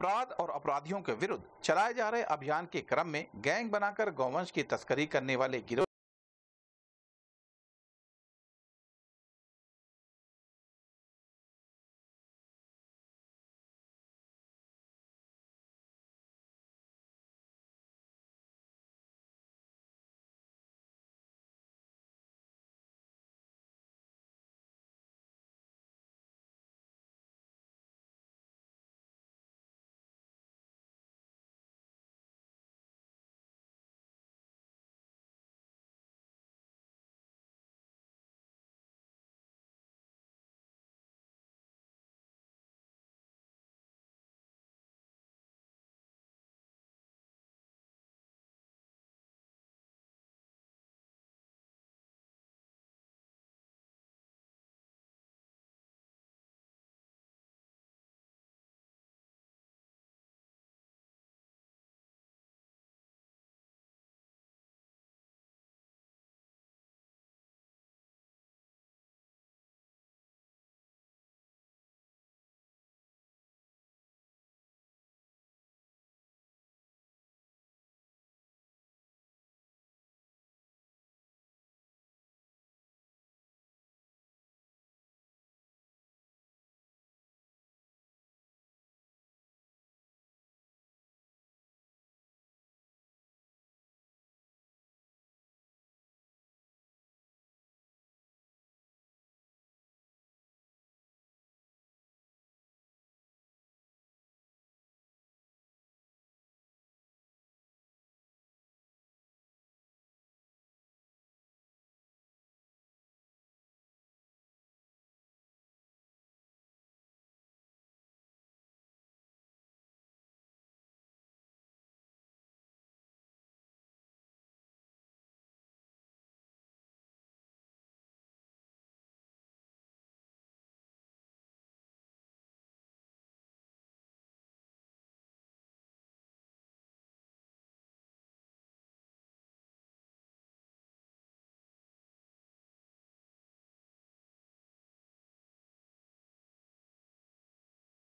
अपराध और अपराधियों के विरुद्ध चलाए जा रहे अभियान के क्रम में गैंग बनाकर गौवंश की तस्करी करने वाले गिरोह